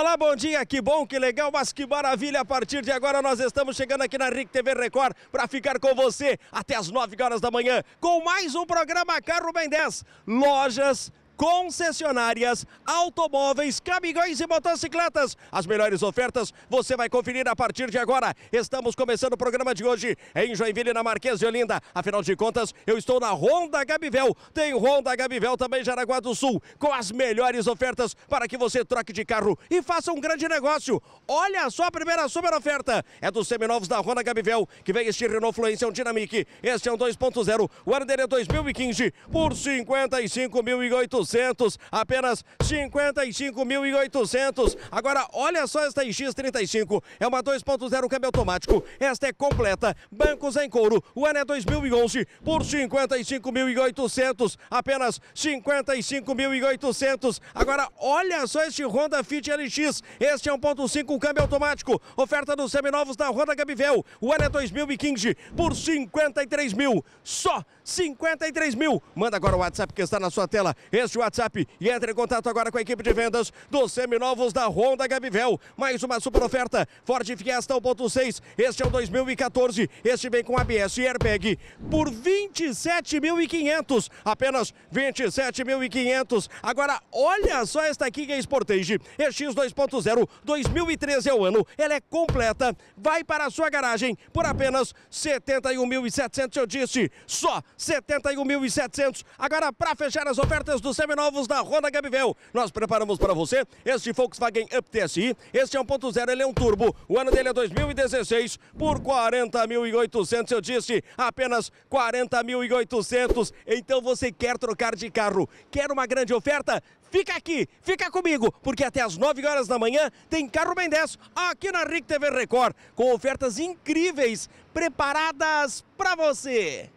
Olá, bom dia, que bom, que legal, mas que maravilha. A partir de agora nós estamos chegando aqui na RIC TV Record para ficar com você até as 9 horas da manhã com mais um programa Carro Bem 10. Lojas concessionárias, automóveis, caminhões e motocicletas. As melhores ofertas você vai conferir a partir de agora. Estamos começando o programa de hoje em Joinville, na Marquês de Olinda. Afinal de contas, eu estou na Honda Gabivel. Tem Honda Gabivel também em Jaraguá do Sul, com as melhores ofertas para que você troque de carro e faça um grande negócio. Olha só a primeira super oferta. É dos seminovos da Honda Gabivel, que vem este Renault Fluence um Dynamic. Este é um 2.0, o ano dele é 2015, por 55.800 apenas 55.800. Agora, olha só esta X35, é uma 2.0 câmbio automático, esta é completa, bancos em couro, o ano é 2011, por 55.800, apenas 55.800. Agora, olha só este Honda Fit LX, este é 1.5 câmbio automático, oferta dos seminovos da Honda Gabivel, o ano é 2015, por 53 mil, só 53 mil. Manda agora o WhatsApp que está na sua tela, este WhatsApp e entre em contato agora com a equipe de vendas dos seminovos da Honda Gabivel. Mais uma super oferta, Ford Fiesta 1.6, este é o 2014, este vem com ABS e airbag por 27.500, apenas 27.500. Agora, olha só esta aqui que é Sportage, EX 2.0, 2013 é o ano, ela é completa, vai para a sua garagem por apenas 71.700, eu disse, só 71.700. Agora, para fechar as ofertas do seminovos, novos da Honda Gabivel. Nós preparamos para você este Volkswagen Up TSI. Este é 1.0, ele é um turbo. O ano dele é 2016 por 40.800. Eu disse apenas 40.800. Então você quer trocar de carro? Quer uma grande oferta? Fica aqui, fica comigo, porque até às 9 horas da manhã tem Carro Ben 10 aqui na RIC TV Record, com ofertas incríveis preparadas para você.